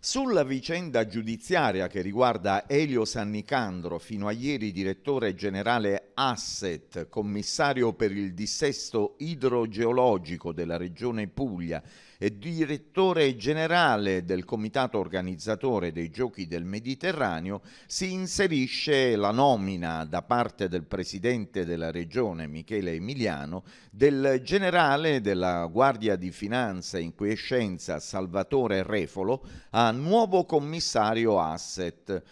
Sulla vicenda giudiziaria che riguarda Elio Sannicandro, fino a ieri direttore generale Asset, commissario per il dissesto idrogeologico della regione Puglia e direttore generale del comitato organizzatore dei giochi del Mediterraneo, si inserisce la nomina da parte del presidente della regione Michele Emiliano del generale della Guardia di Finanza in quiescenza Salvatore Refolo a nuovo commissario asset.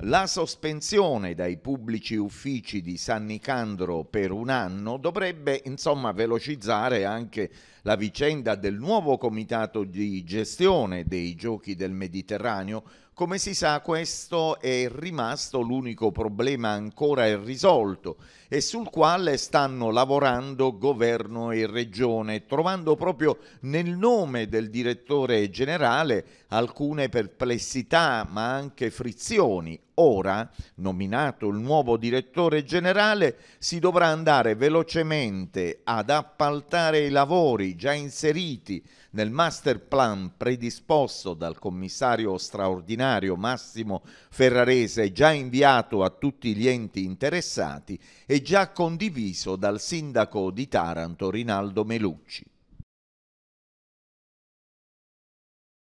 La sospensione dai pubblici uffici di San Nicandro per un anno dovrebbe insomma velocizzare anche la vicenda del nuovo comitato di gestione dei giochi del Mediterraneo come si sa questo è rimasto l'unico problema ancora irrisolto e sul quale stanno lavorando governo e regione, trovando proprio nel nome del direttore generale alcune perplessità ma anche frizioni, ora, nominato il nuovo direttore generale, si dovrà andare velocemente ad appaltare i lavori già inseriti nel master plan predisposto dal commissario straordinario Massimo Ferrarese, già inviato a tutti gli enti interessati e già condiviso dal sindaco di Taranto Rinaldo Melucci.